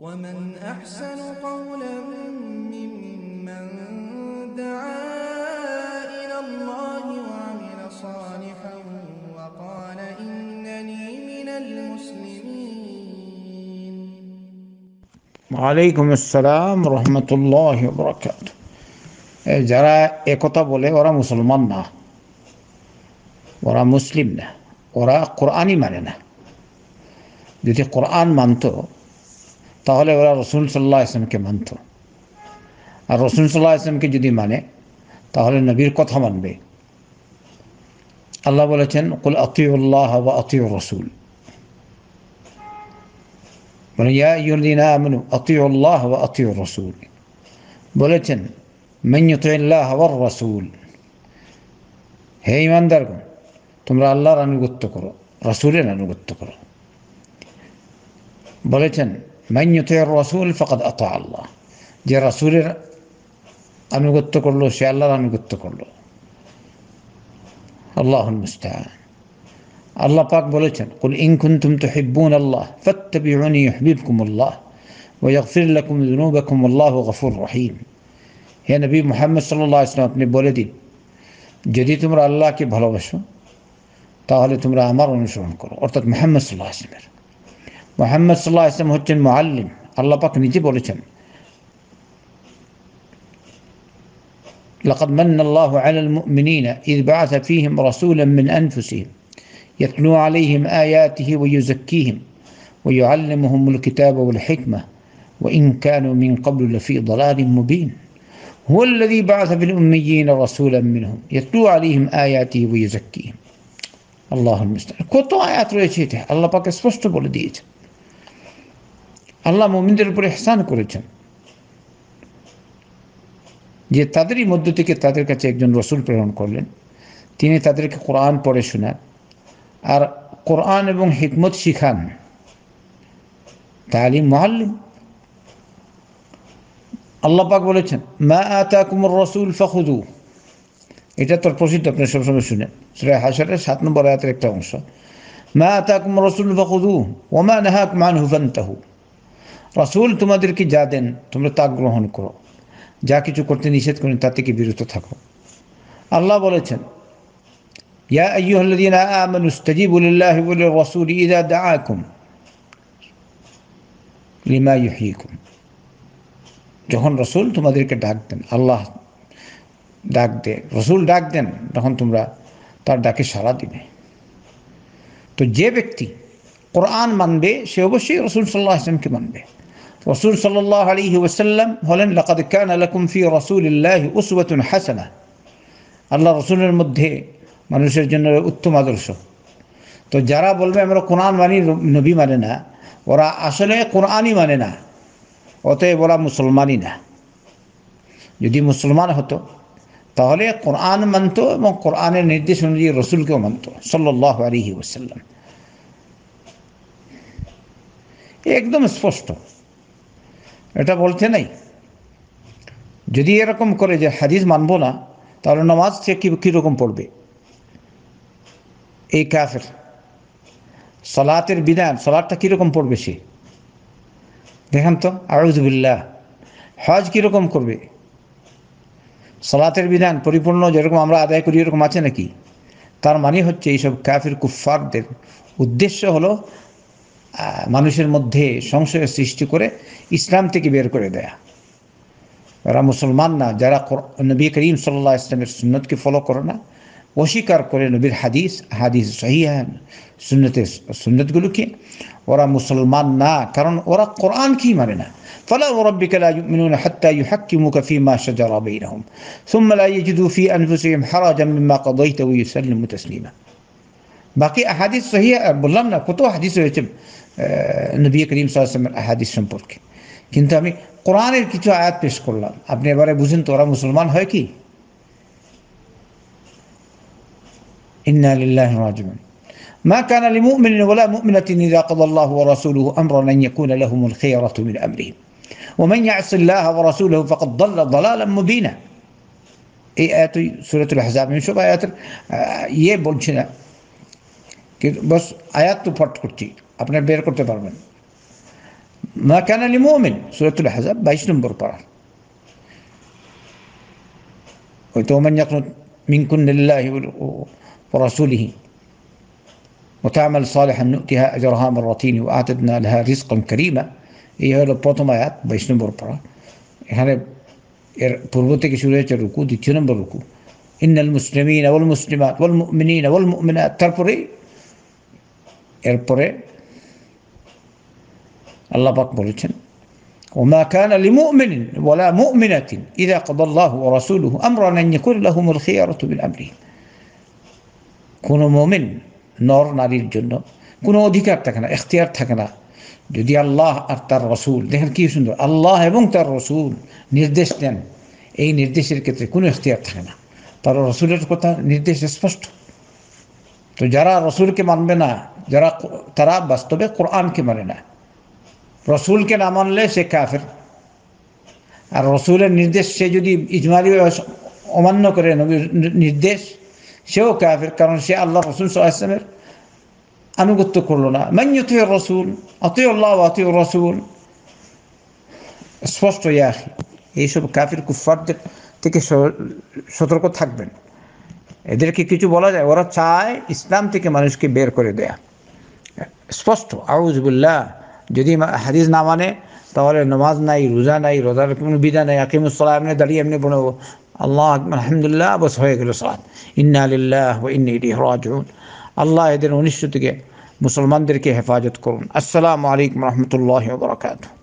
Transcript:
ومن أحسن قولا ممن دعا إلى الله وعمل صالحا وقال إنني من المسلمين وعليكم السلام ورحمة الله وبركاته جرى একথা لي ورا مسلمنا ورا مسلمنا ورا قرآن مننا কোরআনই قرآن না তাহলে ওরা রসুল সাল্লাহ ইসলামকে মানত আর রসুল সাল্লাহ ইসলামকে যদি মানে তাহলে নবীর কথা মানবে আল্লাহ বলেছেন কুল আতিউল্লাহ বা আতিউ রসুল মানে ইয়া ইউদ্দিন আমনু আতিউল্লাহ বা আতিউ রসুল বলেছেন মেঞ্জুতুল্লাহ হওয়ার রসুল হে ইমানদার তোমরা আল্লাহর আনুগত্য করো রসুলের আনুগত্য করো বলেছেন من يطيع الرسول فقد اطاع الله جي رسول انغت كله شاء الله انغت كله الله المستعان الله پاك بولتن قل ان كنتم تحبون الله فاتبعوني يحببكم الله ويغفر لكم ذنوبكم والله غفور رحيم يا نبي محمد صلى الله عليه وسلم اپنے بولے دین جدی تمرا اللہ کے بھلو بشو تاہلے تمرا امر انشون کرو اور محمد صلى الله عليه وسلم محمد صلى الله عليه وسلم هو المعلم الله باك نجيب ولكن لقد من الله على المؤمنين إذ بعث فيهم رسولا من أنفسهم يتلو عليهم آياته ويزكيهم ويعلمهم الكتاب والحكمة وإن كانوا من قبل لفي ضلال مبين هو الذي بعث في الأميين رسولا منهم يتلو عليهم آياته ويزكيهم الله المستعان আয়াত آيات رجيته الله باك স্পষ্ট বলে আল্লাহ মোমিনদের উপরে হেসান করেছেন যে তাদেরই মধ্য থেকে তাদের কাছে একজন রসুল প্রেরণ করলেন তিনি তাদেরকে কোরআন পড়ে শোনান আর কোরআন এবং হিকমত শিখান তালিম মহাল্লিম আল্লাপাক বলেছেন মা আতা কুমর রসুল ফখুদু এটা তোর প্রসিদ্ধ আপনি সবসময় শুনেন সেটা হাসরের সাত নম্বর আয়াতের একটা অংশ মা আতা কুমর রসুল ফখুদু ওমা নাহাক মান তাহু রাসুল তোমাদেরকে যা দেন তোমরা তা গ্রহণ করো যা কিছু করতে নিষেধ করেন তা থেকে বিরত থাকো আল্লাহ বলেছেন ইয়া লিমা যখন রসুল তোমাদেরকে ডাক দেন আল্লাহ ডাক দে রসুল ডাক দেন তখন তোমরা তার ডাকে সাড়া দিবে তো যে ব্যক্তি কোরআন মানবে সে অবশ্যই রসুল সাল্লাহ আসলামকে মানবে رسول صلى الله عليه وسلم ওসাল্লাম لقد كان لكم في رسول الله أسوة حسنة الله رسول মধ্যে মানুষের জন্য উত্তম আদর্শ তো যারা বলবে আমরা কোরআন মানি নবী মানে না ওরা আসলে কোরআনই মানে না অতএব ওরা মুসলমানই না যদি মুসলমান হতো তাহলে কোরআন মানত এবং কোরআনের নির্দেশ অনুযায়ী রসুলকেও মানত সাল্লাহ আলিহি ওসাল্লাম একদম স্পষ্ট এটা বলতে নাই যদি এরকম করে যে হাদিস মানবো না তাহলে নামাজ সে কীরকম পড়বে এই কাফের সলাতের বিধান সলাদটা কীরকম পড়বে সে দেখেন তো আউজবিল্লাহ হজ কীরকম করবে সলাতের বিধান পরিপূর্ণ যেরকম আমরা আদায় করি এরকম আছে নাকি তার মানে হচ্ছে এইসব কাফের কুফারদের উদ্দেশ্য হলো মানুষের মধ্যে সংশয়ের সৃষ্টি করে ইসলাম থেকে বের করে দেয়া যারা মুসলমান না যারা নবী করিম সাল্লাহ ইসলামের সুন্নতকে ফলো করে না অস্বীকার করে নবীর হাদিস হাদিস সহিহান সুন্নতে সুন্নতগুলোকে ওরা মুসলমান না কারণ ওরা কোরআন কি মানে না فلا وربك لا يؤمنون حتى يحكموك فيما شجر بينهم ثم لا يجدوا في أنفسهم حرجا مما قضيت ويسلموا تسليما باقي احاديث صحيحه বললাম না কত آه، النبي الكريم صلى নবী করিম সাহসমের আহাদিস সম্পর্কে কিন্তু আমি কোরআনের কিছু আয়াত পেশ করলাম আপনি এবারে বুঝেন তোরা মুসলমান হয় إنا لله راجعون ما كان لمؤمن ولا مؤمنة إذا قضى الله ورسوله أمرا أن يكون لهم الخيرة من أمرهم ومن يعص الله ورسوله فقد ضل ضلالا مبينا أي آيات سورة الأحزاب من شوف آيات آه، يبون شنا بس آيات تبارت كتير আপনি বের করতে পারবেন মা কান আলী মোমেন সুরাতুল হাজাব বাইশ নম্বর পাড়ার ওই তো ওমান যখন মিঙ্কুন্নাল্লাহ ورسوله وتعمل صالحا نؤتها أجرها مرتين وأعتدنا لها رزقا كريما এই হলো প্রথম আয়াত বাইশ নম্বর পড়া এখানে এর পূর্ব থেকে শুরু হয়েছে রুকু দ্বিতীয় নম্বর রুকু ان المسلمين والمسلمات والمؤمنين والمؤمنات মুমিনিন ওয়াল তারপরে এরপরে আল্লাহ পাক বলেছেন وما كان لمؤمن ولا مؤمنة إذا قضى الله ورسوله أمرا أن يكون لهم الخيارة من أمرهم কোনো মোমেন নর নারীর জন্য কোনো অধিকার থাকে না এখতিয়ার থাকে না যদি আল্লাহ আর তার রসুল দেখেন কি সুন্দর আল্লাহ এবং তার রসুল নির্দেশ দেন এই নির্দেশের ক্ষেত্রে কোনো এখতিয়ার থাকে না তার রসুলের কথা নির্দেশ স্পষ্ট তো যারা রসুলকে মানবে না যারা তারা বাস্তবে কোরআনকে মানে না রসুলকে না মানলে সে কাফের আর রসুলের নির্দেশ সে যদি ইজমালি অমান্য করে নবীর নির্দেশ সেও কাফের কারণ সে আল্লাহ রসুল সাল্লামের আনুগত্য করলো না মান্যত রসুল অতই আল্লাহ অতি রসুল স্পষ্ট ইয়া এইসব কাফির কুফারদের থেকে সতর্ক থাকবেন এদেরকে কিছু বলা যায় ওরা চায় ইসলাম থেকে মানুষকে বের করে দেয়া স্পষ্ট আউজবুল্লাহ যদি হাদিস না মানে তাহলে নামাজ নাই রোজা নাই রোজার কোনো বিদা নাই আকিমুসলা এমনি দাঁড়িয়ে এমনি বলে আল্লাহ আলহামদুলিল্লাহ বস হয়ে গেল সালাদ ইন্না আলিল্লাহ ইন্নি রাজউন আল্লাহ এদের অনিশ্চিত থেকে মুসলমানদেরকে হেফাজত করুন আসসালামু আলাইকুম রহমতুল্লাহ বরকাতু